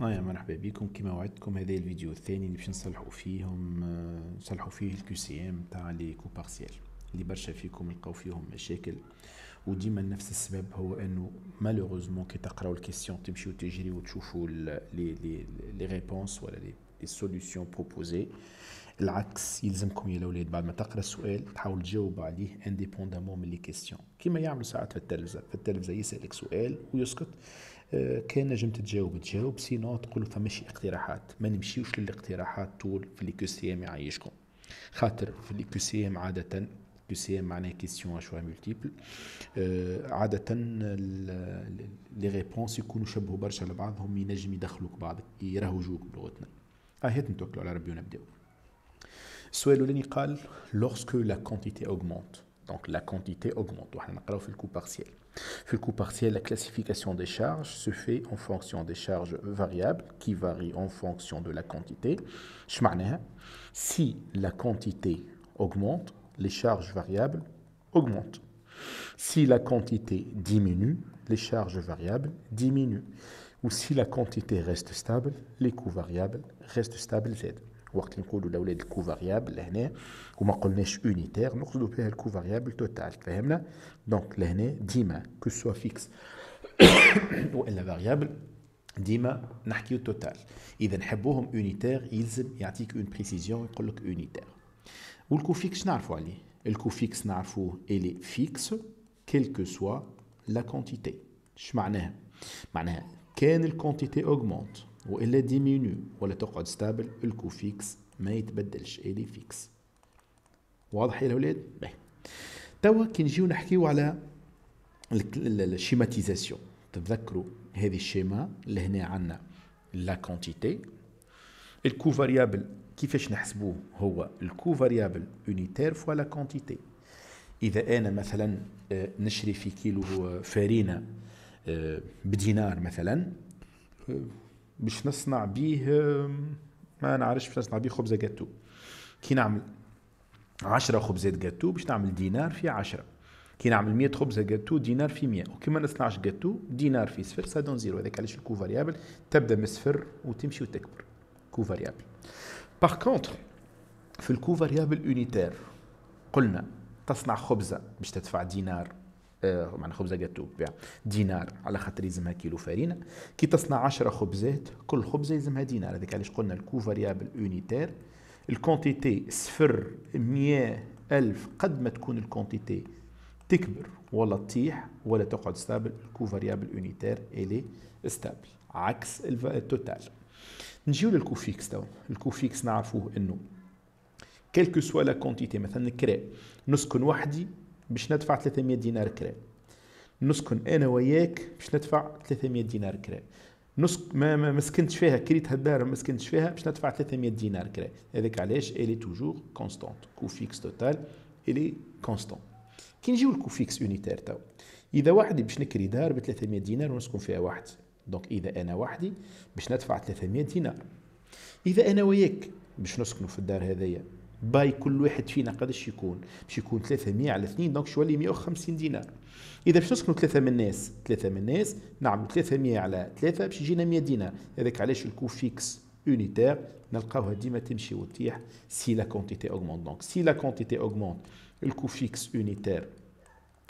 اه يا مرحبا بكم كما وعدتكم هذا الفيديو الثاني اللي باش نصلحوا فيهم آه، نصلحوا فيه الكيو سي ام تاع لي كو بارسيال اللي برشا فيكم لقاو فيهم مشاكل وديما نفس السبب هو انه مالوروزمون كي تقراو الكيسيون تمشيو تجريو وتشوفوا لي لي لي ريبونس ولا لي لي سوليوشن بروبوزي العكس يلزمكم يا الاولاد بعد ما تقرا السؤال تحاول تجاوب عليه انديبوندامون من لي كيسيون كيما يعملوا ساعات في التلفزه في التلفزه يسالك سؤال ويسكت آه، كان نجم تجاوب تجاوب سينو تقول فماشي اقتراحات ما نمشيوش للاقتراحات طول في لي سي ام يعيشكم خاطر في لي سي ام عاده كو سي ام معناها كيسيون اشوا ملتيبل عاده لي ريبونس يكونوا شبهوا برشا لبعضهم ينجم يدخلوك بعضك يرهجوك بلغتنا آه، هات نتوكلوا على ربي ونبداو السؤال الاولاني قال لوغسكو لا كونتيتي اوغمونت دونك لا كونتيتي اوغمونت وحنا نقراو في الكو بارسيال Le le partiel, la classification des charges se fait en fonction des charges variables qui varient en fonction de la quantité. Si la quantité augmente, les charges variables augmentent. Si la quantité diminue, les charges variables diminuent. Ou si la quantité reste stable, les coûts variables restent stables وقت نقولوا لولاد الكو فاريابل لهنا وما قلناش اونيتير نقصدوا بها الكو فاريابل توتال فهمنا دونك لهنا ديما كو سوا فيكس والا فاريابل ديما نحكيو توتال اذا نحبوهم اونيتير يلزم يعطيك اون بريسيزيون يقول لك اونيتير والكو فيكس نعرفوا عليه الكو فيكس نعرفوه الي فيكس كيل كو سوا لا كونتيتي اش معناها معناها كان الكونتيتي اوغمونت والا ديمينيو ولا تقعد ستابل الكو فيكس ما يتبدلش الي فيكس واضح يا الاولاد باهي طيب. توا كي نجيو نحكيو على الشيماتيزاسيون تتذكروا هذه الشيما اللي هنا عندنا لا كونتيتي الكو فاريابل كيفاش نحسبوه هو الكو فاريابل اونيتير فوا لا كونتيتي اذا انا مثلا آه، نشري في كيلو آه، فارينه آه، بدينار مثلا باش نصنع بيه ما نعرفش باش نصنع بيه خبزه جاتو كي نعمل عشرة خبزات جاتو باش نعمل دينار في عشرة كي نعمل 100 خبزه جاتو دينار في 100 وكي ما نصنعش جاتو دينار في صفر سادون زيرو هذاك علاش الكو فاريابل تبدا من صفر وتمشي وتكبر كو فاريابل باغ كونتر في الكو فاريابل اونيتير قلنا تصنع خبزه باش تدفع دينار آه، معنا خبزه جاتو بيع دينار على خاطر يلزمها كيلو فارينة كي تصنع 10 خبزات كل خبزه يلزمها دينار هذاك علاش قلنا الكو فاريابل اونيتير الكونتيتي صفر 100 ألف قد ما تكون الكونتيتي تكبر ولا تطيح ولا تقعد ستابل الكو فاريابل اونيتير الي ستابل عكس التوتال نجيو للكو فيكس تو الكو فيكس نعرفوه انه كيلكو سوا لا كونتيتي مثلا كرا نسكن وحدي باش ندفع 300 دينار كرا نسكن انا وياك باش ندفع 300 دينار كرا نسك ما, ما, ما سكنتش فيها كريت هالدار ما سكنتش فيها باش ندفع 300 دينار كرا هذاك علاش الي توجور كونستانت كو فيكس توتال الي كونستانت كي نجيو لكو فيكس يونيتير تو اذا وحدي باش نكري دار ب 300 دينار ونسكن فيها وحدي دونك اذا انا وحدي باش ندفع 300 دينار اذا انا وياك باش نسكنوا في الدار هذيا باي كل واحد فينا قداش يكون باش يكون 300 على 2 دونك شوالي 150 دينار اذا باش نسكنوا ثلاثه من الناس ثلاثه من الناس نعملوا 300 على ثلاثة باش يجينا 100 دينار هذاك علاش الكو فيكس اونيتير نلقاوها ديما تمشي وتطيح سي لا كونتيتي اوغمونت دونك سي لا كونتيتي اوغمونت الكو فيكس اونيتير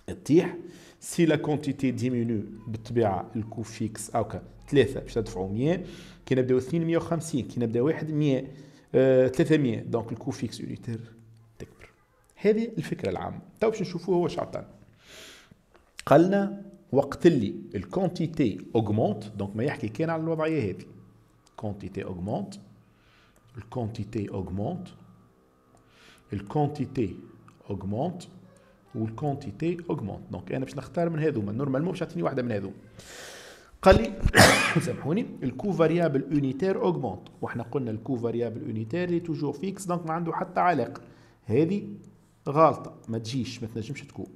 تطيح سي لا كونتيتي ديمينو بالطبيعه الكو فيكس هاكا ثلاثه باش تدفعوا 100 كي نبداو 2 150 كي نبدا واحد 100 300 دونك الكو فيكس يونيتير تكبر هذه الفكره العامه تو باش نشوفوه هو شعطان قالنا وقت اللي الكونتيتي اوغمونت دونك ما يحكي كان على الوضعيه هذه كونتيتي اوغمونت الكونتيتي اوغمونت الكونتيتي اوغمونت والكونتيتي اوغمونت دونك انا باش نختار من هذوما نورمالمون باش تعطيني واحده من هذوما قال لي سامحوني الكو فاريابل اونيتير اوغمونت وحنا قلنا الكو فاريابل اونيتير توجور فيكس دونك ما عنده حتى علاقه هذه غلطه ما تجيش ما تنجمش تكون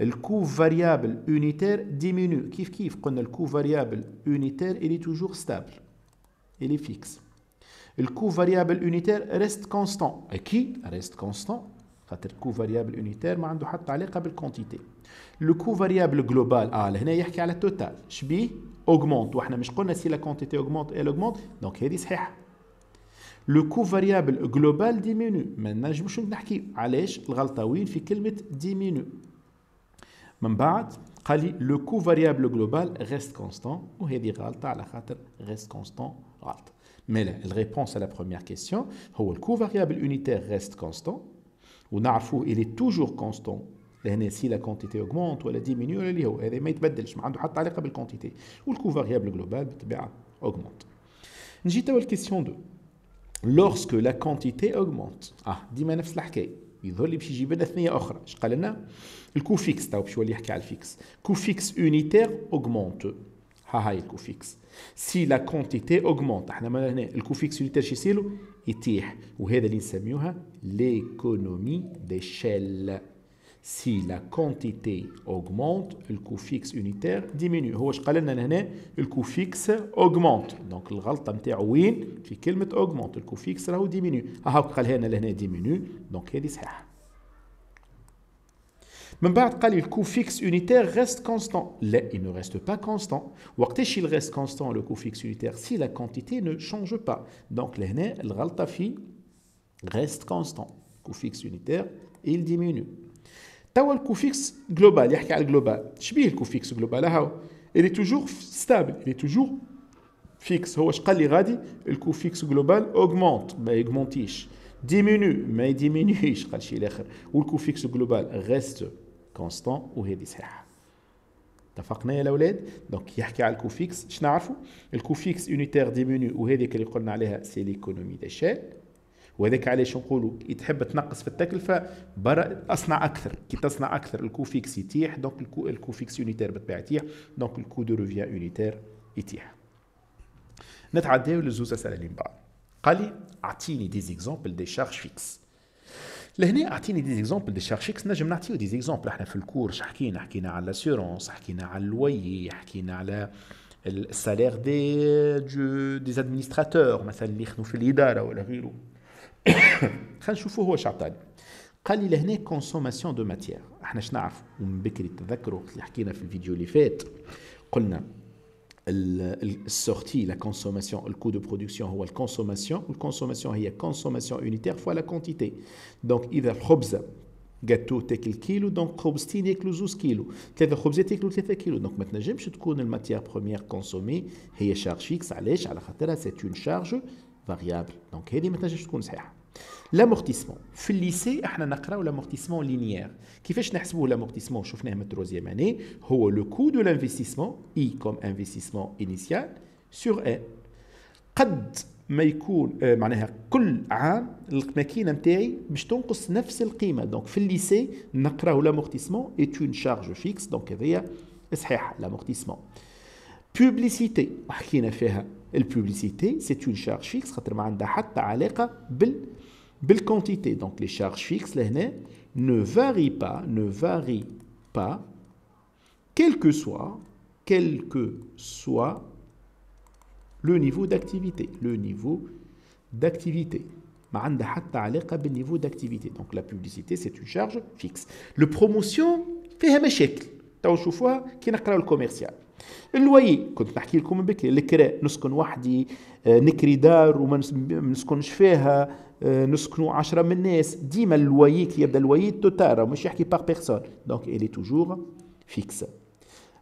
الكو فاريابل اونيتير ديمينو كيف كيف قلنا الكو فاريابل اونيتير الي توجور ستابل الي فيكس الكو فاريابل اونيتير ريست كونستون اكيد ريست كونستون خاطر كو فاريابل يونيتير ما عنده حتى علاقه بالكونتيتي لو كو فاريابل جلوبال اه هنا يحكي على توتال شبيه اوغمونت واحنا مش قلنا سي لا كونتيتي اوغمونت ال اوغمونت دونك هذه صحيحه لو كو فاريابل جلوبال ديمينو ما نجموش نحكي علاش الغلطه وين في كلمه ديمينو من بعد قال لي لو كو فاريابل جلوبال ريست كونستون وهذه غلطه على خاطر ريست كونستون غلط مي لا الريبونس على لا بروميير كيسيون هو الكو فاريابل اونيتير ريست كونستون ونعرفوا إلي توجور كونستون لهنا سي لا كونتيتي اوغمونت ولا ديمينيو ولا اللي هو هذا ما يتبدلش ما عنده حتى علاقه بالكونتيتي والكو فاريابل جلوبال بالطبيعه اوغمونت نجي توا الكيسيون دو لورسكو لا كونتيتي اوغمونت اه ديما نفس الحكايه يظهر لي باش يجيب لنا ثنيه اخرى اش قال لنا الكو فيكس تو باش يولي يحكي على الفيكس كو فيكس اونيتير اوغمونت ها هاي الكو فيكس سي لا كونتيتي اوغمونت احنا ما هنا الكو فيكس اونيتير شي يصيروا يطيح وهذا اللي نسميوها ليكونومي ديشيل سي لا كونتيتي اوغمونت الكو فيكس يونيتير ديمينيو هو اش قال لنا هنا الكو فيكس اوغمونت دونك الغلطه نتاعو وين في كلمه اوغمونت الكو فيكس راهو ديمينيو ها هاك قال لنا لهنا ديمينيو دونك هذه صحيحه mais بعد قال لي unitaire reste constant. Non, il ne reste pas constant. qu'est-ce il reste constant le coût fixe unitaire si la quantité ne change pas. Donc le le raltafi reste constant. coût fixe unitaire il diminue. le coût fixe global global. le le fixe global Il est toujours stable, il est toujours fixe. Le coût fixe le global augmente Il diminue diminue pas. Le ou le le fixe global reste كونستون وهذه صحيحه اتفقنا يا الاولاد دونك يحكي على الكوفيكس شنو نعرفوا الكوفيكس يونيتير ديمينو وهذيك اللي قلنا عليها سي ليكونومي دي شيل وهذاك علاش نقولوا كي تحب تنقص في التكلفه برا اصنع اكثر كي تصنع اكثر الكوفيكس يتيح دونك الكو الكوفيكس يونيتير بالطبيعه يتيح دونك الكو دو روفيا يونيتير يتيح نتعداو للزوز اسئله اللي من بعد قال لي اعطيني دي زيكزومبل دي شارج فيكس لهنا اعطيني دي زيكزومبل دي شارشيكس نجم نعطيو دي زيكزومبل احنا في الكورس حكينا حكينا على لاسيورونس حكينا على اللوي حكينا على السالير دي دو دي ادمينستراتور مثلا اللي يخدموا في الاداره ولا غيره خلينا نشوفوا هو شعطاني قال لي لهنا كونسوماسيون دو ماتيير احنا شنعرف ومن بكري تتذكروا اللي حكينا في الفيديو اللي فات قلنا la sortie, la consommation, le coût de production ou la consommation, la consommation, consommation unitaire fois la quantité. Donc il y a 12 donc le kilos. le Donc maintenant, charge c'est une charge variable. Donc, maintenant لامورتيسمون في الليسي احنا نقراو لامورتيسمون لينيير كيفاش نحسبوه لامورتيسمون شفناه من التروزيام اني هو لو كو دو لانفستيسمون اي كوم انفستيسمون انيسيال سور ان قد ما يكون معناها كل عام الماكينه نتاعي باش تنقص نفس القيمه دونك في الليسي نقراو لامورتيسمون ايت اون شارج فيكس دونك هذيا صحيح لامورتيسمون بوبليسيتي حكينا فيها البوبليسيتي سي اون شارج فيكس خاطر ما عندها حتى علاقه بال belle quantité. Donc les charges fixes, les ne varient pas, ne varient pas, quel que soit, quel que soit le niveau d'activité, le niveau d'activité. niveau d'activité. Donc la publicité, c'est une charge fixe. Le promotion, فيها مشاكل تو نشوفوها كي نقراو الكوميرسيال اللوي كنت نحكي لكم من بكري الكراء نسكن وحدي نكري دار وما نسكنش فيها نسكنوا 10 من الناس ديما اللويي كي يبدا اللويي توتال مش يحكي باغ بيرسون دونك الي توجور فيكس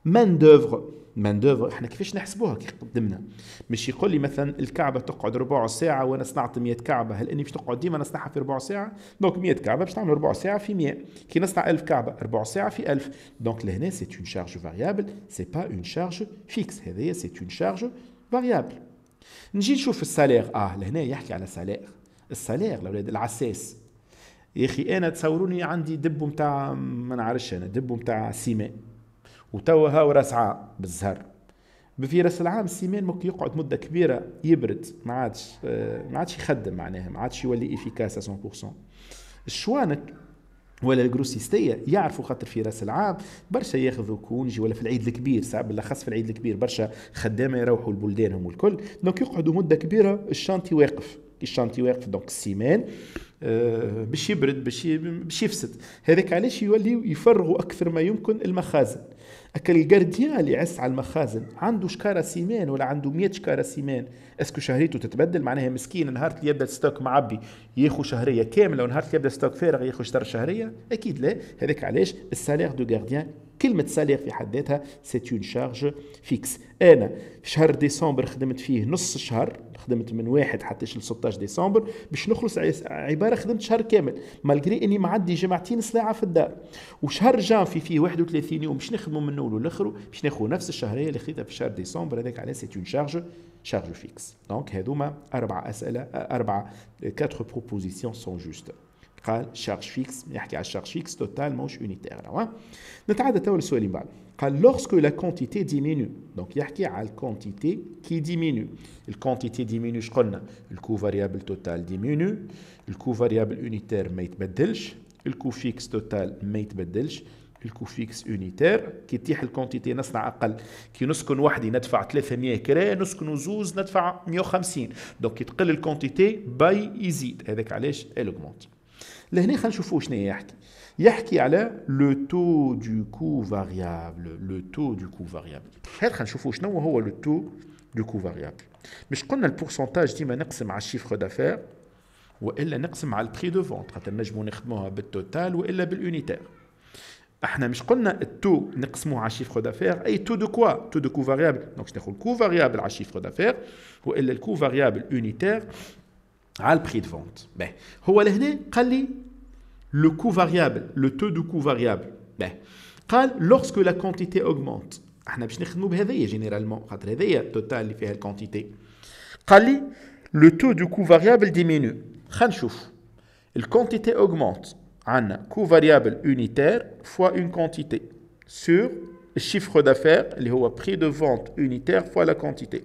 مان دوفر مان دوفر احنا كيفاش نحسبوها كي قدمنا مش يقول لي مثلا الكعبه تقعد ربع ساعه وانا صنعت 100 كعبه هل اني باش تقعد ديما نصنعها في ربع ساعه دونك 100 كعبه باش تعمل ربع ساعه في 100 كي نصنع 1000 كعبه ربع ساعه في 1000 دونك لهنا سي اون شارج فاريابل سي با اون شارج فيكس هذايا سي اون شارج فاريابل نجي نشوف السالير اه لهنا يحكي على سالير السالير الاولاد العساس يا اخي انا تصوروني عندي دبو نتاع ما نعرفش انا دبو نتاع سيمان وتوا هاو راس عام بالزهر في راس العام السيمان ممكن يقعد مده كبيره يبرد ما عادش ما عادش يخدم معناها ما عادش يولي افيكاس 100% الشوانك ولا الجروسيستية يعرفوا خاطر في راس العام برشا ياخذوا كونجي ولا في العيد الكبير ساعات بالاخص في العيد الكبير برشا خدامه يروحوا لبلدانهم والكل دونك يقعدوا مده كبيره الشانتي واقف الشانتي واقف دونك السيمان باش يبرد باش باش يفسد هذاك علاش يوليو يفرغوا اكثر ما يمكن المخازن اكل الجارديان اللي عس على المخازن عنده شكاره سيمان ولا عنده 100 شكاره سيمان اسكو شهريته تتبدل معناها مسكين نهار اللي يبدا ستوك معبي ياخذ شهريه كامله ونهار اللي يبدا ستوك فارغ ياخذ شهر شهريه اكيد لا هذاك علاش السالير دو جارديان كلمة سالير في حد ذاتها سيت اون شارج فيكس أنا في شهر ديسمبر خدمت فيه نص شهر خدمت من واحد حتى ل 16 ديسمبر باش نخلص عبارة خدمت شهر كامل مالغري إني ما عندي جمعتين سلاعة في الدار وشهر جانفي فيه 31 يوم باش نخدمه من أولو لآخره باش ناخذ نفس الشهرية اللي خذيتها في شهر ديسمبر هذاك على سيت اون شارج شارج فيكس دونك هذوما أربع أسئلة أربع كاتر بروبوزيسيون سون جوست قال شارج فيكس يحكي على شارج فيكس توتال موش اونيتير نتعدى تو السؤال اللي بعد قال لوغسكو لا كونتيتي ديمينو دونك يحكي على الكونتيتي كي ديمينو الكونتيتي ديمينو قلنا الكو فاريابل توتال ديمينو الكو فاريابل اونيتير ما يتبدلش الكو فيكس توتال ما يتبدلش الكو فيكس اونيتير كي تيح الكونتيتي نصنع اقل كي نسكن وحدي ندفع 300 كرا نسكن زوز ندفع 150 دونك كي تقل الكونتيتي باي يزيد هذاك علاش الوغمونت لهنا خلينا نشوفوا شنو يحكي يحكي على لو تو دو كو فاريابل لو تو دو كو فاريابل هل خلينا نشوفوا شنو هو لو تو دو كو فاريابل مش قلنا البورسنتاج ديما نقسم على الشيفر دافير والا نقسم على البري دو فونت خاطر نجموا نخدموها بالتوتال والا بالونيتير احنا مش قلنا التو نقسموه على شيفر دافير اي تو دو كوا تو دو كو فاريابل دونك تاخذ الكو فاريابل على شيفر دافير والا الكو فاريابل اونيتير Ah, le prix de vente. Ben, le coût variable, le taux de coût variable. Ben, lorsque la quantité augmente. Généralement, total, la quantité. Le taux du coût variable diminue. La quantité augmente. Un coût variable unitaire fois une quantité sur le chiffre d'affaires, le prix de vente unitaire fois la quantité.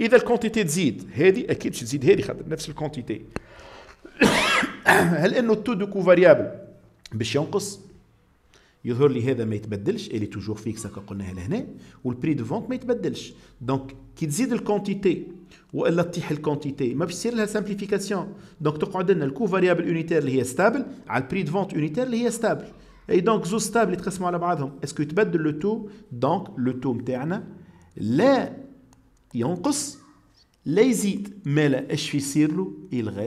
اذا الكونتيتي تزيد هذه اكيد باش تزيد هذه خاطر نفس الكونتيتي هل انه التو دو كو فاريابل باش ينقص يظهر لي هذا ما يتبدلش الي توجور فيكس هكا قلناها لهنا والبري دو فونت ما يتبدلش دونك كي تزيد الكونتيتي والا تطيح الكونتيتي ما باش يصير لها سامبليفيكاسيون دونك تقعد لنا الكو فاريابل اونيتير اللي هي ستابل على البري دو فونت اونيتير اللي هي ستابل اي دونك زوز ستابل يتقسموا على بعضهم اسكو يتبدل لو تو دونك لو تو نتاعنا لا ينقص لا يزيد مالا اش يصير له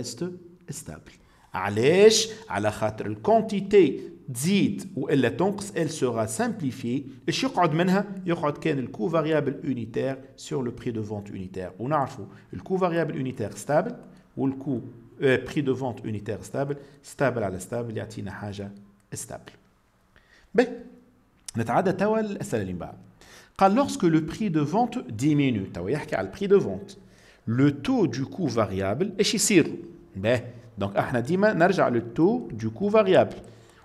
reste ستابل علاش على خاطر الكونتيتي تزيد والا تنقص ال سورا سامبليفي اش يقعد منها يقعد كان الكو فاريابل اونيتير سور لو بري دو فونت اونيتير ونعرفوا الكو فاريابل اونيتير ستابل والكو بري دو فونت اونيتير ستابل ستابل على ستابل يعطينا حاجه ستابل بي نتعدى توا الاسئله اللي من بعد lorsque le prix de vente diminue, le prix de vente, le taux du coût variable, est ben, Donc, ah, le taux du coût variable.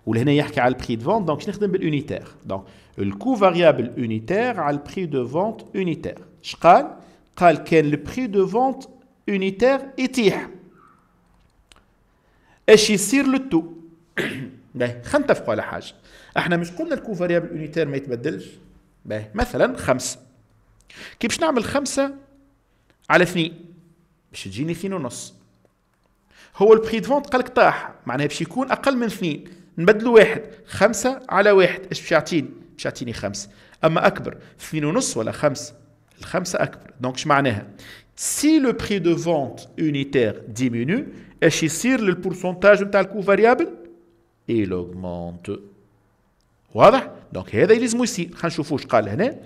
Ou le prix de vente, donc unitaire. Donc, le coût variable unitaire à le prix de vente unitaire. le prix de vente unitaire est le taux. Ben, ah, le باهي مثلا خمسة كي باش نعمل خمسة على اثنين باش تجيني اثنين ونص هو البري دفونت قالك طاح معناها باش يكون اقل من اثنين نبدلو واحد خمسة على واحد اش باش يعطيني باش يعطيني خمسة اما اكبر اثنين ونص ولا خمسة الخمسة اكبر دونك اش معناها سي لو بري دو فونت اونيتير ديمينو اش يصير للبورسونتاج نتاع الكو فاريابل اي لوغمونت واضح دونك هذا يلزمو يصير خلينا نشوفوا واش قال هنا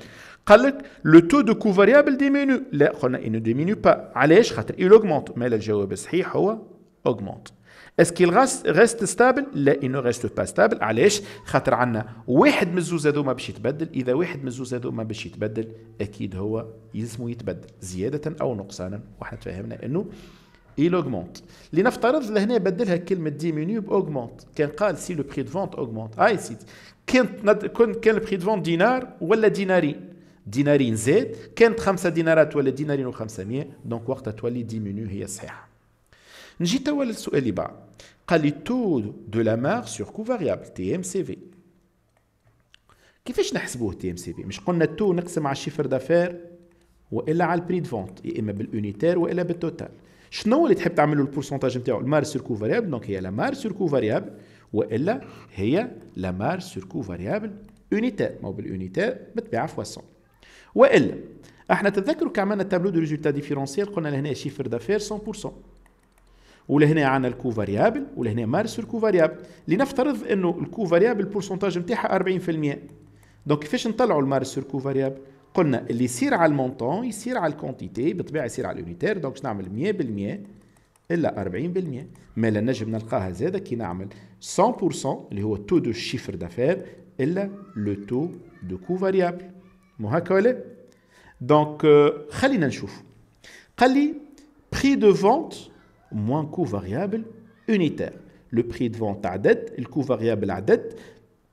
قال لك لو تو دو كو فاريابل ديمينو لا قلنا اي نو ديمينو با علاش خاطر اي لوغمونت مال الجواب الصحيح هو اوغمونت كيل ريست ستابل لا اي نو ريست با ستابل علاش خاطر عندنا واحد من الزوز هذوما باش يتبدل اذا واحد من الزوز هذوما باش يتبدل اكيد هو يلزمو يتبدل زياده او نقصانا وحنا تفهمنا انه il augmente لنفترض لهنا بدلها كلمه diminuer باوغمونت كان قال سي لو بري دفونت اوغمونت اي سي كنت كنت كان البري دفونت دينار ولا دينارين دينارين زاد كانت خمسة دينارات ولا دينارين و500 دونك وقتها تولي ديمينيو هي صحيحه نجي توا للسؤال اللي بعد قال لي تو دو لا مار سور كو فاريابل تي ام سي في كيفاش نحسبوه تي ام سي في مش قلنا تو نقسم على الشيفر دافير والا على البري دفونت يا اما بالونيتير والا بالتوتال شنو اللي تحب تعمل له البورسنتاج نتاعو المار سيركو كو فاريابل دونك هي لا مار سيركو كو فاريابل والا هي لا مار سيركو كو فاريابل اونيتير مو بالاونيتي بالونيتير بالطبيعه فواسون والا احنا تذكروا كعملنا عملنا التابلو دو ريزولتا ديفيرونسيال قلنا لهنا شيفر دافير 100% ولهنا عندنا الكو فاريابل ولهنا مار سور كو فاريابل لنفترض انه الكو فاريابل البورسنتاج نتاعها 40% دونك كيفاش نطلعوا المار سور كو فاريابل قلنا اللي يصير على المونتون يصير على الكونتيتي بطبيعه يصير على اليونيتير دونك باش نعمل 100% الا 40% مالا نجم نلقاها زاده كي نعمل 100% اللي هو تو دو شيفر دافير الا لو تو دو كو فاريابل مو هكا ولا دونك آه، خلينا نشوف قال لي بري دو فونت موان كو فاريابل يونيتير لو بري دو فونت عدد الكو فاريابل عدد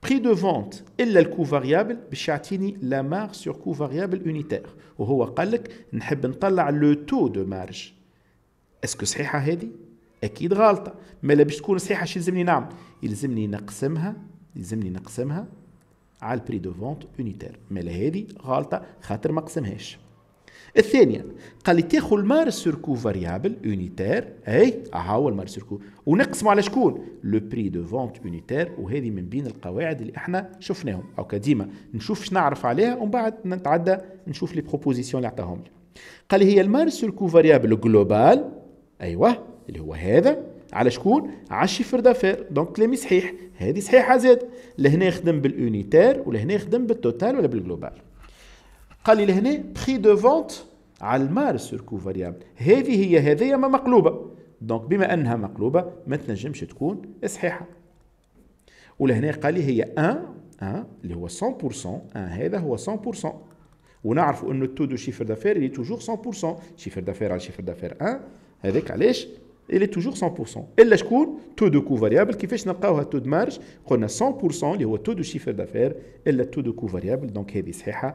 prix de vente الا الكو فاريابل باش يعطيني لا مار سور كو فاريابل اونيتير وهو قال لك نحب نطلع لو تو دو مارج اسكو صحيحه هذه اكيد غلطه ما باش تكون صحيحه شو يلزمني نعمل يلزمني نقسمها يلزمني نقسمها على البري دو فونت اونيتير مالا هذه غلطه خاطر ما قسمهاش الثانية قال لي تاخذ المار سيركو فاريابل اونيتير اي ها هو المار سيركو ونقسموا على شكون لو بري دو فونت اونيتير وهذه من بين القواعد اللي احنا شفناهم او ديما نشوف شنو نعرف عليها ومن بعد نتعدى نشوف لي بروبوزيسيون اللي عطاهم لي قال لي هي المار سيركو فاريابل جلوبال ايوه اللي هو هذا على شكون على الشيفر دافير دونك كلامي صحيح هذه صحيحه زاد لهنا يخدم بالونيتير ولهنا يخدم بالتوتال ولا بالجلوبال قال لي لهنا بري دو فونت على المار كو فاريابل هذه هي هذه ما مقلوبه دونك بما انها مقلوبه ما تنجمش تكون صحيحه ولهنا قال لي هي 1 1 اللي هو 100% 1 هذا هو 100% ونعرفوا انه التو دو شيفر دافير اللي توجور 100% شيفر دافير على شيفر دافير 1 هذاك علاش اللي توجور 100% الا شكون تو دو كو فاريابل كيفاش نلقاوها تو دو مارج قلنا 100% اللي هو تو دو شيفر دافير الا تو دو كو فاريابل دونك هذه صحيحه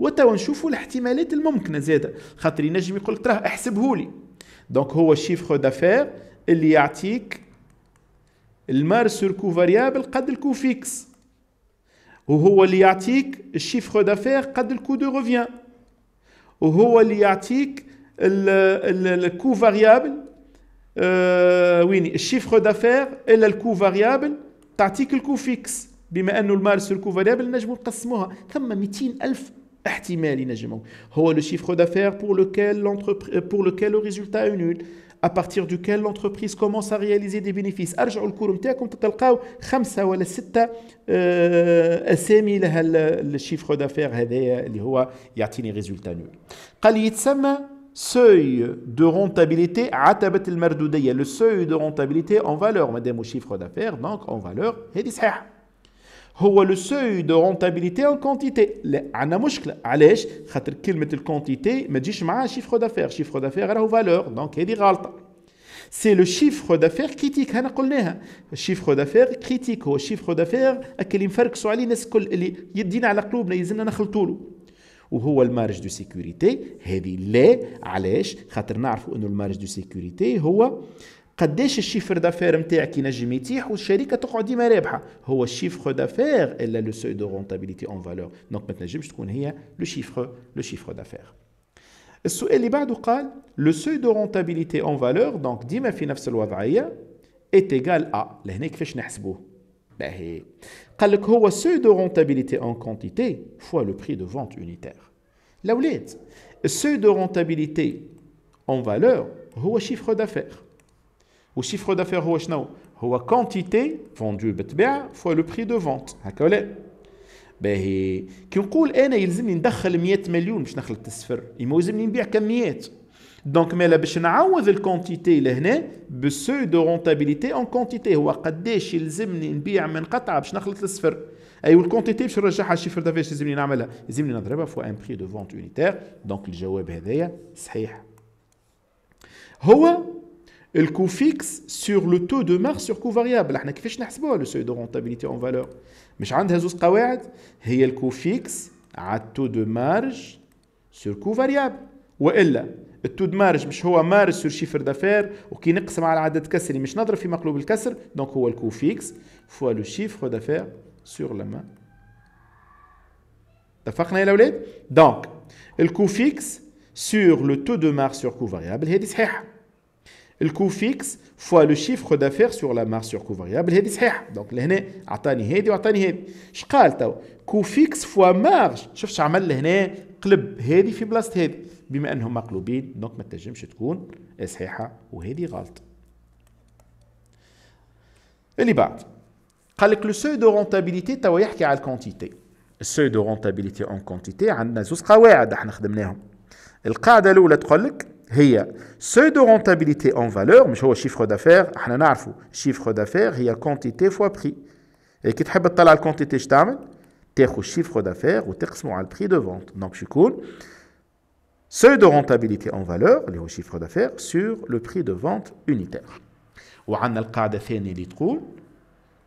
وتوا نشوفوا الاحتمالات الممكنه زاده خاطر ينجم يقول لك راه احسبهولي دونك هو الشيفر دافير اللي يعطيك المار سور كو فاريابل قد الكو فيكس وهو اللي يعطيك الشيفر دافير قد الكو دو روفيان وهو اللي يعطيك الكو فاريابل أه ويني الشيفر دافير الا الكو فاريابل تعطيك الكو فيكس بما انه المارس الكو فاريابل نجمو نقسموها ثم 200 الف le chiffre d'affaires pour lequel, euh, pour lequel le résultat est nul à partir duquel l'entreprise commence à réaliser des bénéfices. ارجعوا الكور نتاعكم تتلقاو خمسة ولا ستة أسامي seuil de rentabilité عتبة le seuil de rentabilité en valeur madame, au chiffre d'affaires donc en valeur هذه هو لو سوي دو رونتابيليتي ان كونتيتي لا عندنا مشكله علاش خاطر كلمه الكونتيتي ما تجيش معاها شيفر دافير شيفر دافير راهو فالور دونك هذه غلطه سي لو شيفر دافير كريتيك هنا قلناها الشيفر دافير كريتيك هو الشيفر دافير اللي نفركسوا عليه الناس الكل اللي يدينا على قلوبنا يلزمنا نخلطوا له وهو المارج دو سيكوريتي هذه لا علاش خاطر نعرفوا انه المارج دو سيكوريتي هو le chiffre d'affaires est le seuil de rentabilité en valeur. Donc, le chiffre le chiffre d'affaires. La le seuil de rentabilité en valeur. Donc, est égal à que je le seuil de rentabilité en quantité fois le prix de vente unitaire. La le seuil de rentabilité en valeur, est le chiffre d'affaires. والشيفر دافير هو شنو هو كونتيتي فوندو بالطبيعه فوا لو بري دو فونت هكا ولا باهي كي نقول انا يلزمني ندخل 100 مليون باش نخلط الصفر يما يلزمني نبيع كميات دونك مالا باش نعوض الكونتيتي لهنا بسو دو رونتابيليتي اون كونتيتي هو قداش يلزمني نبيع من قطعه باش نخلط الصفر اي أيوة والكونتيتي باش نرجعها الشيفر دافير يلزمني نعملها يلزمني نضربها فوا ان بري دو فونت اونيتير دونك الجواب هذايا صحيح هو الكو فيكس سور لو تو دو مارس سور كو فاريابل احنا كيفاش نحسبوها لو سوي دو رونتابيليتي اون فالور مش عندها زوز قواعد هي الكو فيكس على تو دو مارج سور كو فاريابل والا التو دو مارج مش هو مارج سور شيفر دافير وكي نقسم على عدد كسري يعني مش نضرب في مقلوب الكسر دونك هو الكو فيكس فوا لو شيفر دافير سور لا مان اتفقنا يا الاولاد دونك الكو فيكس سور لو تو دو مارج سور كو فاريابل هذه صحيحه الكو فيكس فوا لو شيفر دافير سور لا مار سور كو فاريابل هذه صحيحه دونك لهنا عطاني هذه وعطاني هذه اش قال تو كو فيكس فوا مارج شوف اش عمل لهنا قلب هذه في بلاصه هذه بما انهم مقلوبين دونك ما تنجمش تكون صحيحه وهذه غلط اللي بعد قال لك لو سوي دو رونتابيليتي توا يحكي على الكونتيتي السوي دو رونتابيليتي اون كونتيتي عندنا زوز قواعد احنا خدمناهم القاعده الاولى تقول لك C'est le seuil de rentabilité en valeur, ce n'est le chiffre d'affaires. Nous savons que le chiffre d'affaires est la quantité fois le prix. Et si vous voulez voir la quantité que vous faites, vous le chiffre d'affaires le prix de vente. Donc, c'est le seuil de rentabilité en valeur, les le chiffre d'affaires, sur le prix de vente unitaire. Et nous avons un autre cadre de s'appelle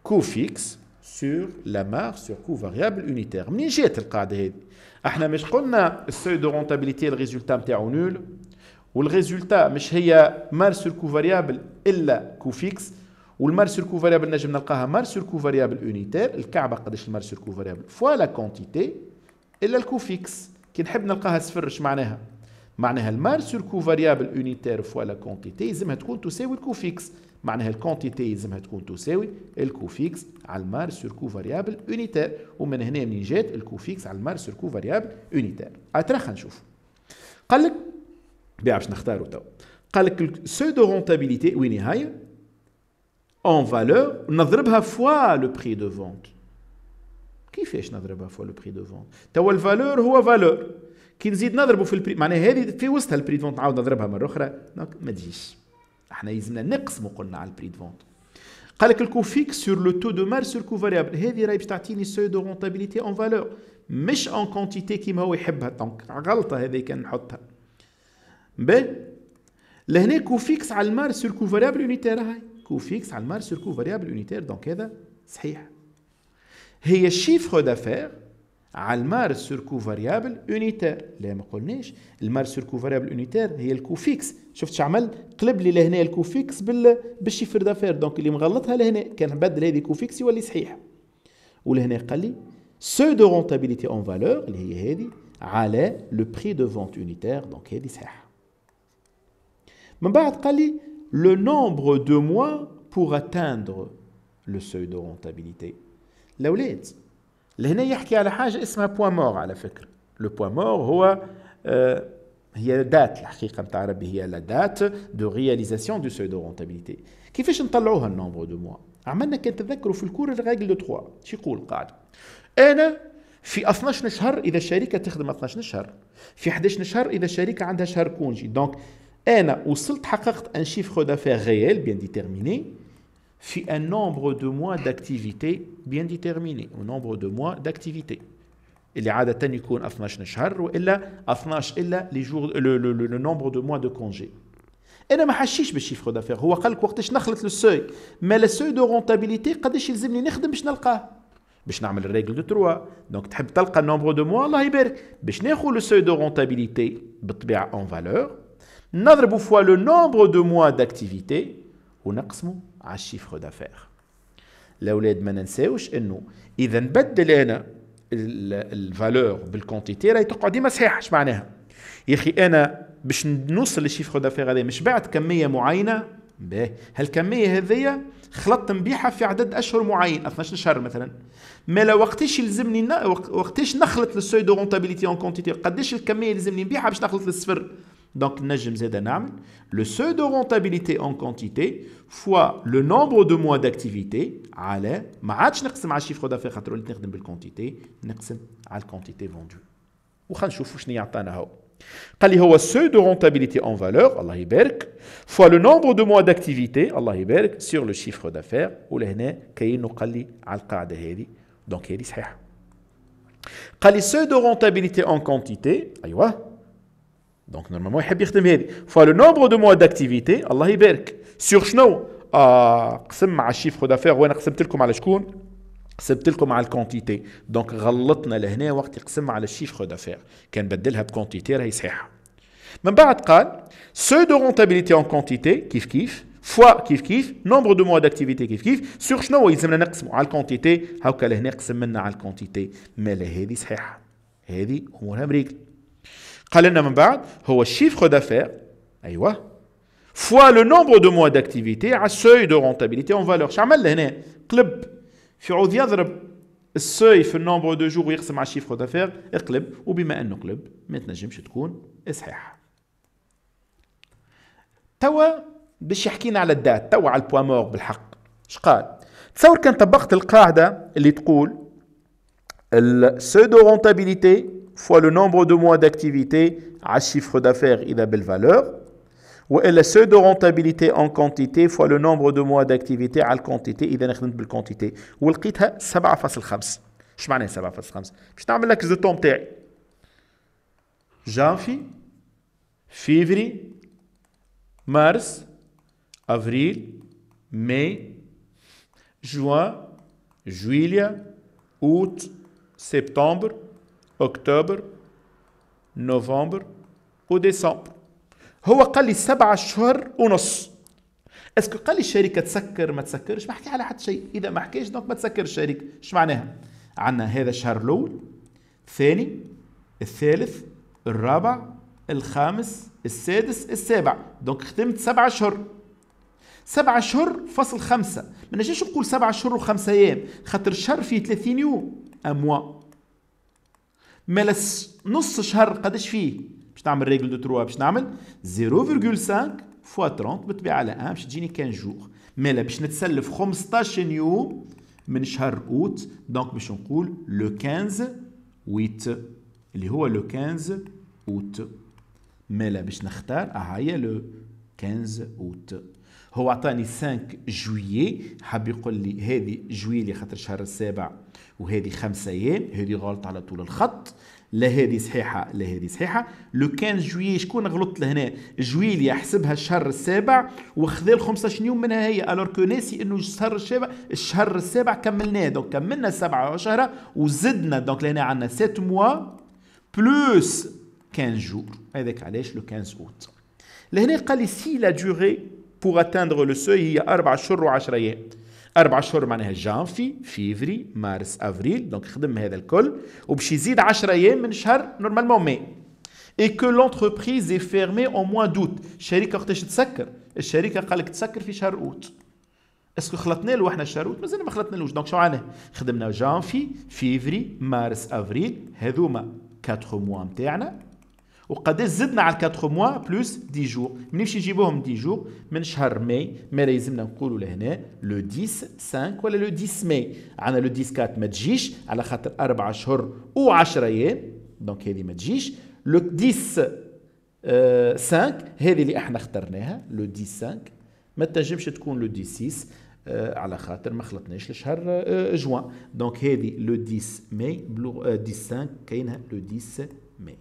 coût fixe sur la marge, sur coût variable unitaire. C'est ce cadre-là. Nous n'avons pas le seuil de rentabilité le résultat est nul. والريزولتا مش هي مار سيركو فاريابل الا كو فيكس والمار سيركو فاريابل نجم نلقاها مار سيركو فاريابل اونيتير الكعبه قداش المار سيركو فاريابل فوا لا كونتيتي الا الكو فيكس كي نحب نلقاها صفر اش معناها معناها المار سيركو فاريابل اونيتير فوا لا كونتيتي يلزمها تكون تساوي الكو فيكس معناها الكونتيتي يلزمها تكون تساوي الكو فيكس على المار سيركو فاريابل اونيتير ومن هنا منين جات الكو فيكس على المار سيركو فاريابل اونيتير اترخى نشوف قال لك بها باش نختاروا تو قال لك سو دو رونتابيليتي وين هي اون فالور نضربها فوا لو بري دو فونت كيفاش نضربها فوا لو بري دو فونت توا الفالور هو فالور كي نزيد نضربه في البري معناها هذه في وسطها البري دو فونت نعاود نضربها مره اخرى دونك ما تجيش احنا يلزمنا نقسموا قلنا على البري دو فونت قال لك الكو فيكس سور لو تو دو مار سور كو فاريابل هذه راهي باش تعطيني سو دو رونتابيليتي اون فالور مش اون كونتيتي كيما هو يحبها دونك غلطه هذه كان نحطها باهي لهنا كو فيكس على المار سير كو فاريابل يونيتير هاي كو فيكس على المار سير كو فاريابل يونيتير دونك هذا صحيح هي شيفر دافير على المار سير كو فاريابل يونيتير لا ما قلناش المار سير كو فاريابل يونيتير هي الكو فيكس شفت شعمل قلب لي لهنا الكو فيكس بال بالشيفر دافير دونك اللي مغلطها لهنا كان بدل هذه كو فيكس يولي صحيح ولهنا قال لي سو دو رونتابيليتي اون فالور اللي هي هذه على لو بري دو فونت يونيتير دونك هذه صحيحه من بعد قال لي لو نومبر دو موا بور اتاندر لو سوي دو رونتابيليتي الاولاد لهنا يحكي على حاجه اسمها بوان مور على فكره لو بوان مور هو آه، هي دات الحقيقه نتاع ربي هي لا دات دو رياليزاسيون دو سوي دو رونتابيليتي كيفاش نطلعوها النومبر دو موا عملنا كان تذكروا في الكور الراجل دو 3 شو يقول قاعد انا في 12 شهر اذا الشركه تخدم 12 شهر في 11 شهر اذا الشركه عندها شهر كونجي دونك Un, au seul un chiffre d'affaires réel bien déterminé, fit un nombre de mois d'activité bien déterminé, un nombre de mois d'activité. Il y a des temps qui ont à 15 jours ou à le nombre de mois de congé. Un, mais pas si je chiffre d'affaires. Quand le chiffre d'affaires est au seuil, mais le seuil de rentabilité, quand il est limité, je ne le calcule pas. Je la règle de trois. Donc, tu as tel que nombre de mois, la différence, je ne le seuil de rentabilité, en valeur. نضرب فوا لو نومبر دو موا داكتيفيتي ونقسمو على الشيفر دافير الاولاد ما ننساوش انه اذا نبدل انا الفالور بالكونتيتي راهي تقعد ديما صحيحه اش معناها يا اخي انا باش نوصل للشيفر دافير هذا مش بعد كميه معينه باهي هالكميه هذيا خلطت مبيعها في عدد اشهر معين 12 شهر مثلا ما لا وقتاش يلزمني وقتاش نخلط للسوي دو رونتابيليتي اون كونتيتي قداش الكميه اللي يلزمني نبيعها باش نخلط للصفر Donc, Najem Zedanam, le seuil de rentabilité en quantité fois le nombre de mois d'activité, allez, ma'ach n'aksem à chiffre d'affaires, atrol n'aksem à la quantité, n'aksem à la quantité vendue. Ou khan choufou chni yatanao. Kali hawa seuil de rentabilité en valeur, Allah iberk, fois le nombre de mois d'activité, Allah iberk, sur le chiffre d'affaires, ou l'hene, kayin nou kali al-qa'de hedi, donc hedi s'hiha. Kali seuil de rentabilité en quantité, aïwa, دونك نورمالمون يحب يخدم هذه فلو نومبر دو موا داكتيفيتي الله يبارك سيغ شنو آه قسم مع الشيفر دافير وانا قسمت لكم على شكون قسمت لكم على الكونتيتي دونك غلطنا لهنا وقت يقسم على الشيفر دافير كان بدلها بكونتيتي راهي صحيحه من بعد قال سو دو رونتابيليتي اون كونتيتي كيف كيف فوا كيف كيف نومبر دو موا داكتيفيتي كيف كيف سيغ شنو يلزمنا نقسموا على الكونتيتي هاكا لهنا قسم منا على الكونتيتي مالا هذه صحيحه هذه امورها مريقل قال لنا من بعد هو الشيفر دافير ايوه فوا لو نومبر دو موا داكتيفيتي على السوي دو رونتابيليتي اون فالور شعمل لهنا قلب في عوض يضرب السوي في النومبر دو جور ويقسم على الشيفر دافير اقلب وبما انه قلب ما تنجمش تكون صحيحه توا باش يحكينا على الدات توا على البوا مور بالحق اش قال تصور كان طبقت القاعده اللي تقول السوي دو رونتابيليتي fois le nombre de mois d'activité à chiffre d'affaires et a belle valeur, ou est ceux de rentabilité en quantité fois le nombre de mois d'activité à la quantité إذا نخدمت بالكونتيتي ولقيتها 7.5 اش معناها 7.5 باش te لك الزوتون تاعي Janvier, février, mars, avril, mai, juin, juillet, août, septembre, أكتوبر نوفمبر وديسمبر هو قال لي سبعة شهر ونص اسكو قال لي الشركة تسكر ما تسكرش ما حكي على حد شيء إذا ما حكيش دونك ما تسكرش الشركة إيش معناها عندنا هذا الشهر الأول الثاني الثالث الرابع الخامس السادس السابع دونك خدمت سبعة شهر سبعة شهر فصل خمسة ما نجمش نقول سبعة شهر وخمسة أيام خاطر الشهر فيه 30 يوم أموا مالس نص شهر قداش فيه باش نعمل ريجل دو تروا باش نعمل 0.5 فوا 30 بطبيعه على 1 باش تجيني 15 جور مالا باش نتسلف 15 يوم من شهر اوت دونك باش نقول لو 15 ويت اللي هو لو 15 اوت مالا باش نختار آه، هيا لو 15 اوت هو عطاني 5 جويي حاب يقول لي هذه جويلي خاطر شهر السابع وهذه خمسة ايام هذه غلط على طول الخط لا هذه صحيحه لا هذه صحيحه لو كان جويي شكون غلط لهنا جويلي يحسبها الشهر السابع وخذ ال 15 يوم منها هي الور كو ناسي انه الشهر السابع الشهر السابع كملناه دونك كملنا سبعه شهر وزدنا دونك لهنا عندنا 7 موا بلوس 15 جور هذاك علاش لو 15 اوت لهنا قال لي سي لا دوري بوغ اتاندغ لو سوي هي اربع اشهر وعشرة ايام اربع اشهر معناها جانفي فيفري مارس افريل دونك خدم هذا الكل وباش يزيد 10 ايام من شهر نورمالمون مي et que l'entreprise est fermée en mois d'août الشركه وقتاش تسكر الشركه قال لك تسكر في شهر اوت اسكو خلطنا له احنا شهر اوت مازال ما خلطنالوش دونك شو معناه خدمنا جانفي فيفري مارس افريل هذوما 4 موا نتاعنا وقداش زدنا على 4 موا بلوس 10 جور من نمشي نجيبوهم 10 جور من شهر ماي ما لازمنا نقولوا لهنا لو 10 5 ولا لو 10 ماي عندنا لو 10 4 ما تجيش على خاطر 4 اشهر و10 ايام دونك هذه ما تجيش لو 10 آه 5 هذه اللي احنا اخترناها لو 10 5 ما تنجمش تكون لو 10 6 آه على خاطر ما خلطناش لشهر آه جوان دونك هذه لو 10 ماي بلو 10 آه، 5 كاينها لو 10 ماي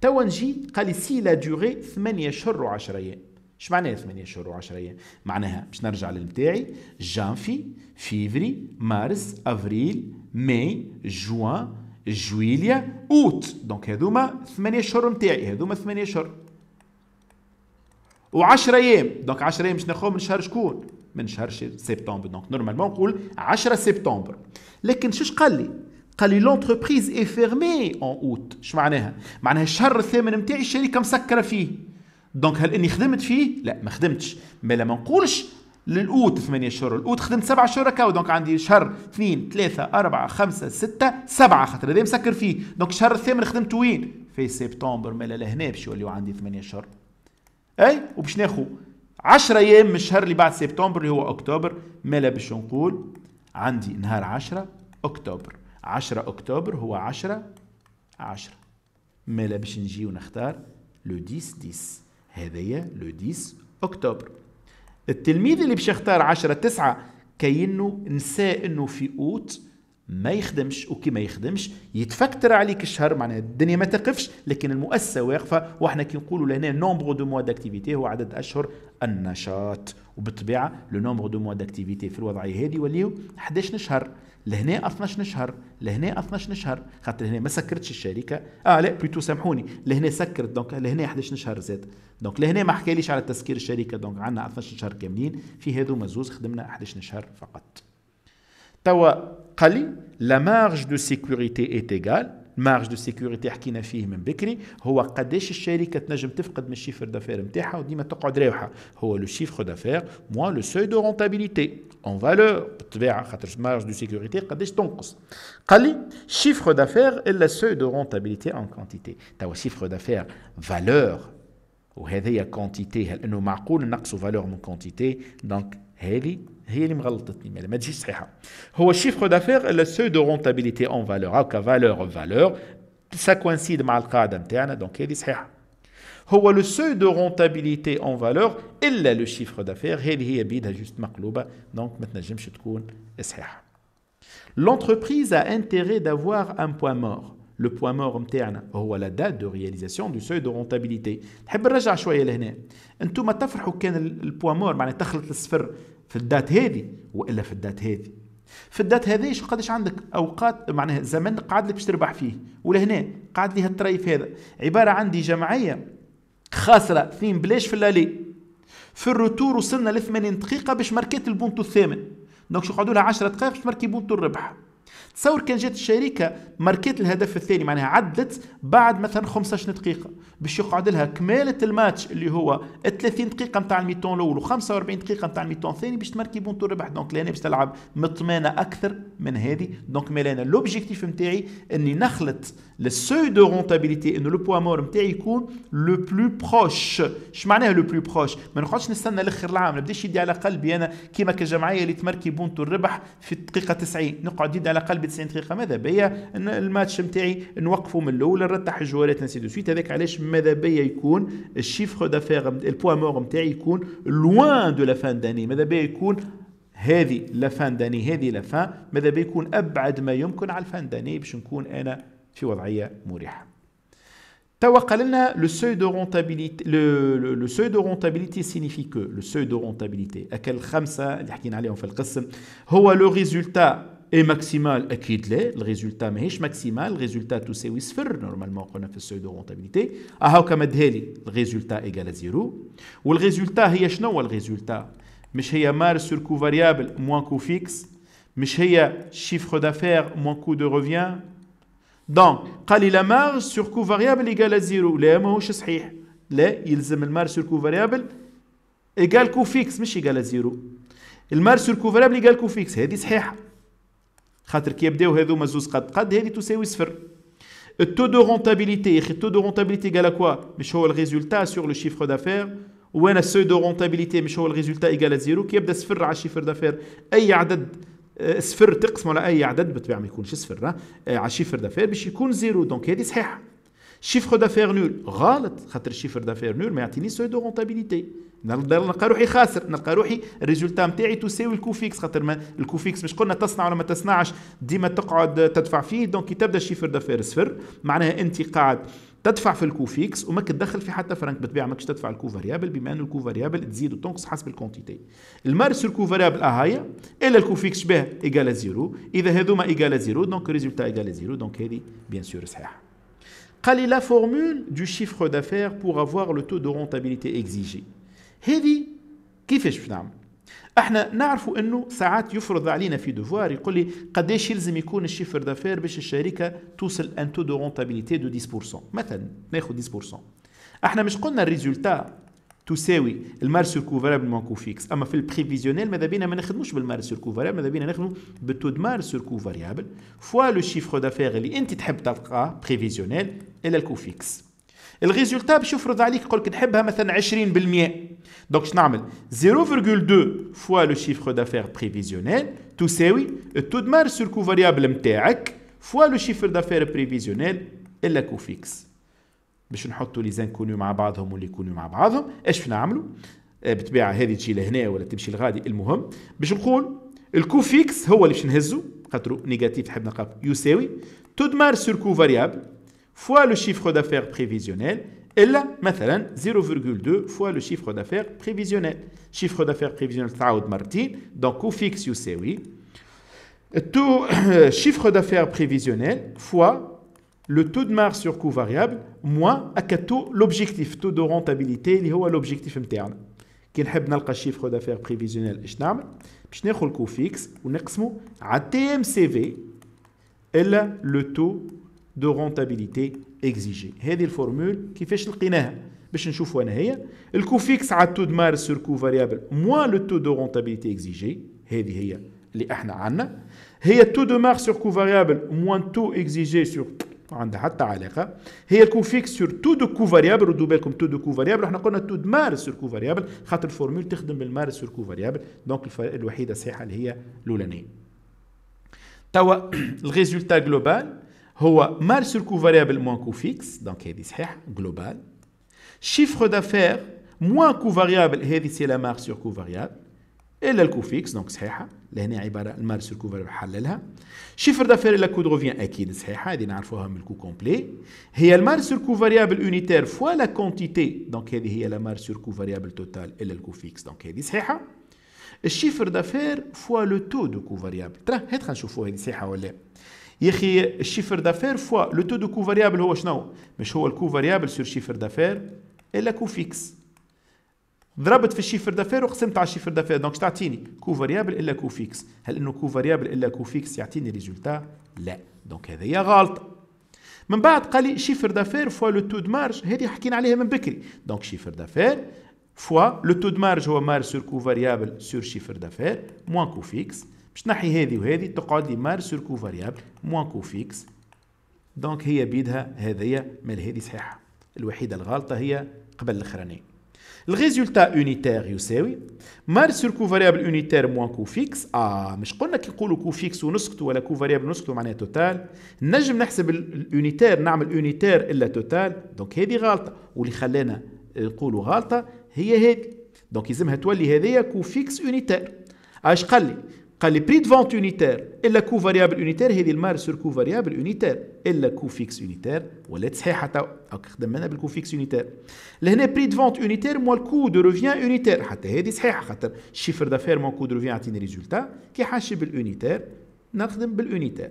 تو نجي قال لي سي لا دوغي 8 شهور و10 ايام اش معناها 8 شهور و10 ايام معناها باش نرجع للمتاعي جانفي فيفري مارس افريل ماي جوان جويليا اوت دونك هذوما 8 شهور نتاعي هذوما 8 شهور و10 ايام دونك 10 ايام باش ناخذهم من شهر شكون من شهر سبتمبر دونك نورمالمون نقول 10 سبتمبر لكن شش قال لي قال لي لونتربريز اي فيرمي اون اوت اش معناها معناها الشهر الثامن نتاعي الشركه مسكره فيه دونك هل اني خدمت فيه لا ما خدمتش ما لا ما نقولش للاوت ثمانية شهور الاوت خدمت سبعة شهور كاو دونك عندي شهر اثنين ثلاثة أربعة خمسة ستة سبعة خاطر هذا مسكر فيه دونك الشهر الثامن خدمت وين؟ في سبتمبر مالا لهنا باش يوليو عندي ثمانية شهور اي وباش ناخو 10 ايام من الشهر اللي بعد سبتمبر اللي هو اكتوبر مالا باش نقول عندي نهار 10 اكتوبر 10 أكتوبر هو 10 10 مالا باش نجي ونختار لو 10 10 هذايا لو 10 أكتوبر التلميذ اللي باش يختار 10 9 كاينه انه نسى انه في اوت ما يخدمش وكي ما يخدمش يتفكتر عليك الشهر معناها الدنيا ما تقفش لكن المؤسسه واقفه واحنا كي نقولوا لهنا نومبر دو موا داكتيفيتي هو عدد اشهر النشاط وبالطبيعه لو نومبر دو موا داكتيفيتي في الوضعيه هذه وليو 11 شهر لهنا 12 شهر لهنا 12 شهر خاطر هنا ما سكرتش الشركه اه لا بلوتو سامحوني لهنا سكرت دونك لهنا 11 شهر زاد دونك لهنا ما حكاليش على تسكير الشركه دونك عندنا 12 شهر كاملين في هذو مزوز خدمنا 11 شهر فقط توا قال لا مارج دو سيكوريتي ايت ايغال المارج دو سيكوريتي حكينا فيه من بكري هو قداش الشركه تنجم تفقد من الشيفر دافير نتاعها وديما تقعد رايحه هو لو شيفر دافير موان لو سوي دو رونتابيليتي اون فالور بالطبيعه خاطر مارج دو سيكوريتي قداش تنقص قال لي شيفر دافير الا سوي دو رونتابيليتي ان كونتيتي توا شيفر دافير فالور وهذه كونتيتي هل انه معقول نقصوا فالور من كونتيتي دونك هذه هي اللي مغلطتني ما تجيش صحيحه هو الشيفر دافير لو سو دو رونتابيليتي اون فالور هكا فالور فالور سا كوانسيد مع القاعده نتاعنا دونك هذه صحيحه هو لو سو دو رونتابيليتي اون فالور الا لو شيفر دافير هذه هي بيدها جوست مقلوبه دونك ما تنجمش تكون صحيحه L'entreprise a intérêt d'avoir un point mort. Le point mort نتاعنا هو la date de réalisation du seuil de rentabilité. نحب نرجع شويه لهنا. انتم تفرحوا كان البوان مور معناها تخلط الصفر في الدات هذه والا في الدات هذه في الدات هذه شو قداش عندك اوقات معناها زمن قاعد لك باش تربح فيه ولهنا قاعد لي هالطريف هذا عباره عندي جمعيه خاسره اثنين بلاش في اللالي في الروتور وصلنا ل 80 دقيقه باش ماركيت البونتو الثامن دونك شو قعدوا لها 10 دقائق باش ماركي بونتو الربح تصور كان جات الشركه ماركيت الهدف الثاني معناها عدت بعد مثلا 15 دقيقه باش يقعد لها كماله الماتش اللي هو 30 دقيقه نتاع الميتون الاول و45 دقيقه نتاع الميتون الثاني باش تماركي بون ربح دونك لهنا باش تلعب مطمئنه اكثر من هذه دونك مال انا لوبجيكتيف نتاعي اني نخلط السوي دو رونتابيليتي انه لو بوا مور نتاعي يكون لو بلو بروش اش معناها لو بلو بروش ما نقعدش نستنى لاخر العام نبداش يدي على قلبي انا كيما كجمعيه اللي تماركي بونتو الربح في الدقيقه 90 نقعد يدي على الاقل ب 90 دقيقه ماذا بيا الماتش نتاعي نوقفه من الاول نرتاح الجوالات نسي دو سويت هذاك علاش ماذا بيا يكون الشيفر دافير البوا مور نتاعي يكون لوان دو لا فان داني ماذا بيا يكون هذه لا فان داني هذه لا فان ماذا بيا يكون ابعد ما يمكن على الفان داني باش نكون انا في وضعيه مريحه توا قالنا لو سوي دو رونتابيليتي لو سوي دو رونتابيليتي سينيفي كو لو سوي دو رونتابيليتي اكل خمسه اللي حكينا عليهم في القسم هو لو ريزولتا اي ماكسيمال اكيد لا الريزولتا ماهيش ماكسيمال الريزولتا تساوي صفر نورمالمون قلنا في السوي دو رونتابيليتي اهو كما دهالي الريزولتا ايكال زيرو والريزولتا هي شنو هو الريزولتا مش هي مارس سور كو فاريابل موان كو فيكس مش هي شيفر دافير موان كو دو روفيان دونك قال لي لا مارج سور كو فاريابل ايكال زيرو لا ماهوش صحيح لا يلزم المارج سور كو فاريابل ايكال كو فيكس مش ايكال زيرو المارج سور كو فاريابل ايكال كو فيكس هذه صحيحه خاطر كي يبداو هذوما زوز قد قد هذه تساوي صفر التو دو رونتابيليتي يا اخي التو دو رونتابيليتي قال كوا مش هو الريزولتا سور لو شيفر دافير وين السو دو رونتابيليتي مش هو الريزولتا ايكال زيرو كي يبدا صفر على الشيفر دافير اي عدد آه، صفر تقسمه على اي عدد بالطبيعه ما يكونش صفر آه، على الشيفر دافير باش يكون زيرو دونك هذه صحيحه شيفر دافير نول غلط خاطر الشيفر دافير نول ما يعطينيش سو دو رونتابيليتي نلقى روحي خاسر نلقى روحي الريزولتا نتاعي تساوي الكوفيكس خاطر ما مش قلنا تصنع ولا ما تصنعش ديما تقعد تدفع فيه دونك كي تبدا الشيفر دافير صفر معناها انت قاعد تدفع في الكوفيكس وماك وما تدخل في حتى فرنك بالطبيعه ماكش تدفع الكو فاريابل بما انه الكو فاريابل تزيد وتنقص حسب الكونتيتي المارس كو فاريابل اهايا الا الكوفيكس فيكس شبه ايجال زيرو اذا هذوما ايجال زيرو دونك ريزولتا ايجال زيرو دونك هذه بيان سور صحيحه قال لا فورمول du chiffre d'affaires pour avoir le taux de rentabilité exigé هذه كيفاش باش نعمل احنا نعرفوا انه ساعات يفرض علينا في دوفوار يقول لي قداش يلزم يكون الشيفر دافير باش الشركه توصل ان تو دو رونتابيليتي دو 10% مثلا ناخذ 10% احنا مش قلنا الريزولتا تساوي المارس سيركوفرابل مون كو فيكس اما في البريفيزيونيل ماذا بينا ما نخدموش بالمارس سيركوفرابل ماذا بينا نخدمو بالتو دو مارس سيركو فاريابل فوا لو شيفر دافير اللي انت تحب تلقاه بريفيزيونيل الى الكو فيكس الريزولتا باش يفرض عليك يقول لك نحبها مثلا 20% دونك شنعمل 0.2 فوا لو شيفر دافير بريفيزيونيل تساوي التو دو مارس سيركو فاريابل نتاعك فوا لو شيفر دافير بريفيزيونيل الا كو فيكس باش نحطوا لي زانكونيو مع بعضهم واللي يكونوا مع بعضهم ايش بنعملوا نعملوا آه، هذه تجي لهنا ولا تمشي لغادي المهم باش نقول الكو فيكس هو اللي باش نهزو خاطرو نيجاتيف تحب نلقى يساوي تو دمار سور كو فاريابل فوا لو شيفر دافير بريفيزيونيل الا مثلا 0.2 فوا لو شيفر دافير بريفيزيونيل شيفر دافير بريفيزيونيل تعاود مرتين دونك كو فيكس يساوي تو شيفر دافير بريفيزيونيل فوا Le taux de marge sur coût variable moins l'objectif, le taux de rentabilité, qui est l'objectif interne. Qu'est-ce qu'on a fait le chiffre d'affaires prévisionnel On a fait le coût fixe, et on a le TMCV, le taux de rentabilité exigé. C'est la formule qui fait le point. On a fait le coût fixe. Le coût fixe est le taux de marge sur coût variable moins le taux de rentabilité exigé. C'est ce qu'on a fait. Le taux de marge sur coût variable moins le taux exigé sur عندها حتى علاقه هي فيكس سور تو دو كو فاريابل ردوا بالكم تو دو كو فاريابل احنا قلنا تو مارس سور كو فاريابل خاطر الفورمول تخدم بالمارس سور كو فاريابل دونك الوحيده الصحيحه اللي هي الاولانيه توا الريزولتا جلوبال هو مارس سور كو فاريابل موان كو فيكس دونك هذه صحيحه جلوبال شيفر دافير موان كو فاريابل هذه سي لا مارس سور كو فاريابل الا الكوفيكس دونك صحيحه لهنا عباره المارس سور كوفر بحللها شيفر دافير لا كود روفيان اكيد صحيحه هذه نعرفوها من الكو كومبلي هي المارس سور كو فاريابل اونيتير فوا لا كونتيتي دونك هذه هي المارس سور كو فاريابل توتال الا الكوفيكس دونك هذه صحيحه الشيفر دافير فوا لو تو دو كو فاريابل ترى هات خلينا نشوفوا هذه صحيحه ولا يا اخي الشيفر دافير فوا لو تو دو كو فاريابل هو شنو مش هو الكو فاريابل سور شيفر دافير الا كوفيكس فيكس ضربت في الشيفر دافير وقسمت على الشيفر دافير دونك تعطيني كو فاريابل الا كو فيكس هل انه كو فاريابل الا كو فيكس يعطيني ريزولتا لا دونك هذه غلطه من بعد قال لي شيفر دافير فوا لو تو دو مارج هذه حكينا عليها من بكري دونك شيفر دافير فوا لو تو دو مارج هو مارج سور كو فاريابل سور شيفر دافير موان كو فيكس باش نحي هذه وهذه تقعد لي مارج سور كو فاريابل موان كو فيكس دونك هي بيدها هذه مال هذه صحيحه الوحيده الغالطه هي قبل الاخرانيه الريزولتا اونيتير يساوي مار سور كو فاريابل اونيتير موان كو فيكس اه مش قلنا كي نقولوا كو فيكس ونسكتوا ولا كو فاريابل نسكتوا معناها توتال نجم نحسب الاونيتير نعمل اونيتير الا توتال دونك هذه غلطه واللي خلانا نقولوا غلطه هي هذه دونك يلزمها تولي هذه كو فيكس اونيتير اش قال لي قال لي بري دو فونت يونيتير الا كو فاريابل يونيتير هذه المار سور كو فاريابل يونيتير الا كو فيكس يونيتير ولات صحيحه تو هاك خدمنا بالكو فيكس يونيتير لهنا بري دو فونت يونيتير مو الكو دو روفيان يونيتير حتى هذه صحيحه خاطر الشيفر دافير مو كو دو روفيان يعطيني ريزولتا كي حاشي بالونيتير نخدم باليونيتير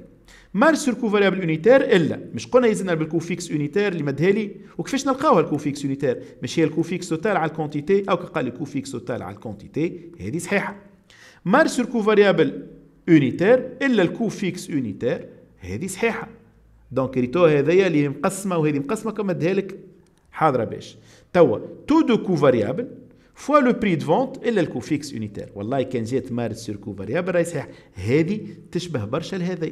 مار سور كو فاريابل يونيتير الا مش قلنا يزلنا بالكو فيكس يونيتير اللي مدها لي وكيفاش نلقاوها الكو فيكس يونيتير مش هي الكو فيكس توتال على الكونتيتي او قال الكو فيكس توتال على الكونتيتي هذه صحيحه مار سور كو فاريابل اونيتير الا الكو فيكس اونيتير هذه صحيحه دونك ريتو هذايا اللي مقسمه وهذه مقسمه كما اديها حاضره باش توا تو دو كو فاريابل فوا لو بري دو فونت الا الكو فيكس اونيتير والله كان جات مارس سور كو فاريابل راهي صحيح هذه تشبه برشا لهذه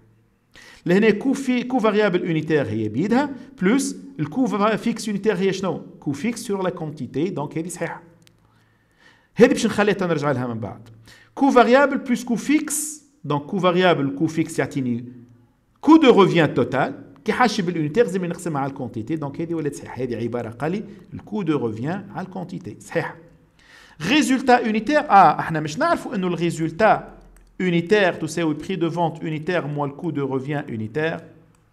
لهنا كو في كو فاريابل اونيتير هي بيدها بلس الكو فيكس اونيتير هي شنو كو فيكس سور لا كونتيتي دونك هذه صحيحه هذه باش نخليها نرجع لها من بعد كو فاريابل بلس كو فيكس دونك كو فاريابل كو فيكس يعطيني كو دو روفيان توتال كي حاشي بالونيتير لازم نقسمها على الكونتيتي دونك هذه ولات صحيحه هذه عباره قالي الكو دو روفيان على الكونتيتي صحيحه ريزولتا اونيتير اه احنا مش نعرفوا انه الريزولتا unitaire تساوي prix de vente unitaire moins le coût de revient unitaire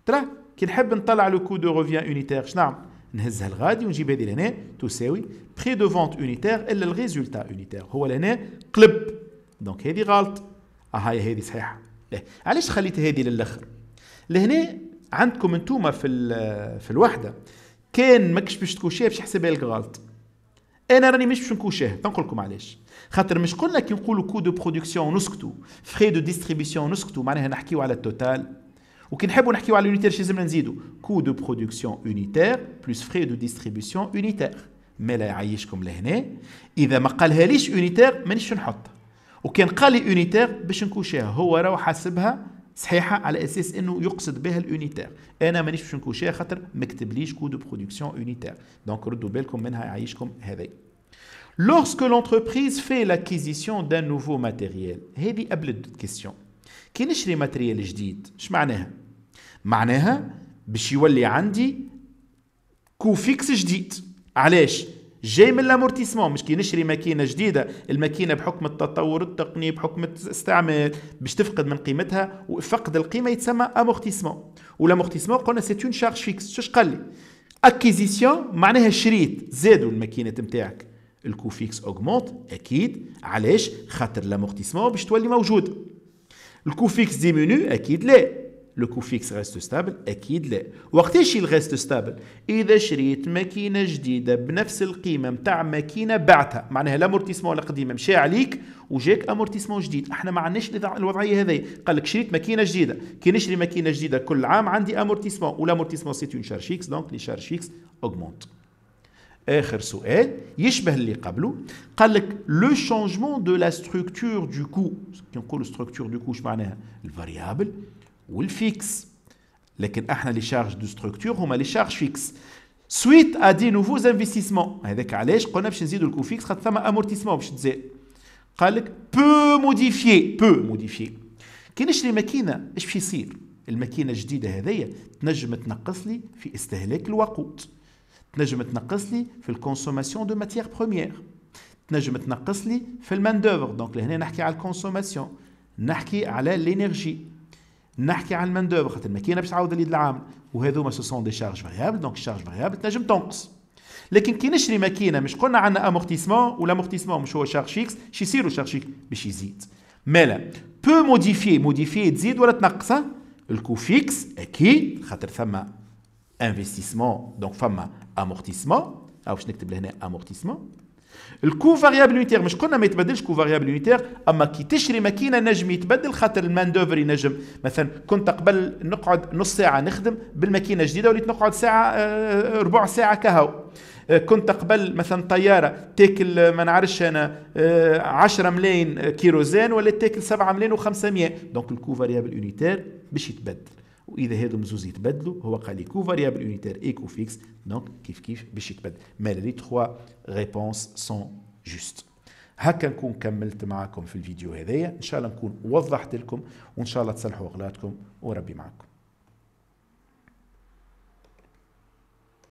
ترى كي نحب نطلع لو كو دو ريفيان unitaire شنو نعمل نهزها لغادي ونجيب هذه لهنا تساوي بري دو فونت اونيتير الا الريزولتا اونيتير هو لهنا قلب دونك هذه غلط هاي هذه صحيحه علاش خليت هذه للاخر لهنا عندكم انتوما في في الوحده كان ماكش باش تكوشيها باش يحسبها لك غلط انا راني مش باش نكوشيها تنقول لكم علاش خاطر مش قلنا كي نقولوا كو دو برودكسيون نسكتوا فري دو ديستريبيسيون نسكتوا معناها نحكيو على التوتال وكي نحبوا نحكيو على اليونيتير شي لازمنا نزيدوا كو دو برودكسيون يونيتير بلس فري دو ديستريبيسيون يونيتير ما لا يعيشكم لهنا اذا ما قالها ليش يونيتير مانيش نحط وكان قال لي يونيتير باش نكوشيها هو راهو حاسبها صحيحه على اساس انه يقصد بها اليونيتير انا مانيش باش نكوشيها خاطر ما كتبليش كو دو برودكسيون يونيتير دونك ردوا بالكم منها يعيشكم هذي lorsque l'entreprise fait l'acquisition d'un nouveau matériel هذه أبلد كيستيون كي نشري ماتريال جديد اش معناها معناها باش يولي عندي كو فيكس جديد علاش جاي من الامورتيسمون مش كي نشري ماكينه جديده الماكينه بحكم التطور التقني بحكم الاستعمال باش تفقد من قيمتها وفقد القيمه يتسمى امورتيسمون ولامورتيسمون قلنا سي اون شارج فيكس شو قال لي اكيزيسيون معناها شريت زادوا الماكينه نتاعك الكوفيكس اوجمونت اكيد علاش خاطر لامورتيسمون باش تولي موجود الكوفيكس ديمينو اكيد لا لو كوفيكس ريست ستابل اكيد لا وقتاش ريست ستابل اذا شريت ماكينه جديده بنفس القيمه نتاع ماكينه بعتها معناها لامورتيسمون القديمه مشى عليك وجاك امورتيسمون جديد احنا ما عندناش الوضعيه هذه قال لك شريت ماكينه جديده كي نشري ماكينه جديده كل عام عندي امورتيسمون والامورتيسمون سيت اون شارج اكس دونك لي شارج اكس اوغمونت اخر سؤال يشبه اللي قبله قال لك لو شونجمون دو لا ستركتور دو كو كي نقولوا ستركتور دو كو معناها الفاريابل والفيكس لكن احنا لي شارج دو ستركتور هما لي شارج فيكس سويت ا دي نوفو انفستيسمون هذاك علاش قلنا باش نزيدوا الكو فيكس خاطر ثما امورتيسمون باش تزاد قال لك بو موديفيي بو موديفيي كي نشري ماكينه اش باش يصير الماكينه الجديده هذيا تنجم تنقص لي في استهلاك الوقود تنجم تنقص لي في الكونسوماسيون دو ماتيير بروميير تنجم تنقص لي في المان دوفر دونك لهنا نحكي على الكونسوماسيون نحكي على لينيرجي نحكي على المان دوفر خاطر الماكينه باش تعاود اليد العامل وهذوما سو سون دي شارج فاريابل دونك الشارج فاريابل تنجم تنقص لكن كي نشري ماكينه مش قلنا عندنا امورتيسمون والامورتيسمون مش هو شارج اكس شي يصير شارج اكس باش يزيد مالا بو موديفي موديفي تزيد ولا تنقص الكو فيكس اكيد خاطر ثم انفستيسمون دونك فما امورتيسمون او باش نكتب لهنا امورتيسمون الكو فاريابل يونيتير مش قلنا ما يتبدلش كو فاريابل يونيتير اما كي تشري ماكينه نجم يتبدل خاطر المان دوفر ينجم مثلا كنت قبل نقعد نص ساعه نخدم بالماكينه جديده وليت نقعد ساعه ربع ساعه كهو كنت قبل مثلا طياره تاكل ما نعرفش انا 10 ملايين كيروزين ولا تاكل 7 ملايين و500 دونك الكو فاريابل يونيتير باش يتبدل واذا هادو مزوز يتبدلوا هو قال لي كو فاريابل يونيتير اي كو فيكس دونك كيف كيف باش يتبدل ما لي تخوا ريبونس سون جوست هكا نكون كملت معاكم في الفيديو هذايا ان شاء الله نكون وضحت لكم وان شاء الله تصلحوا اغلاطكم وربي معكم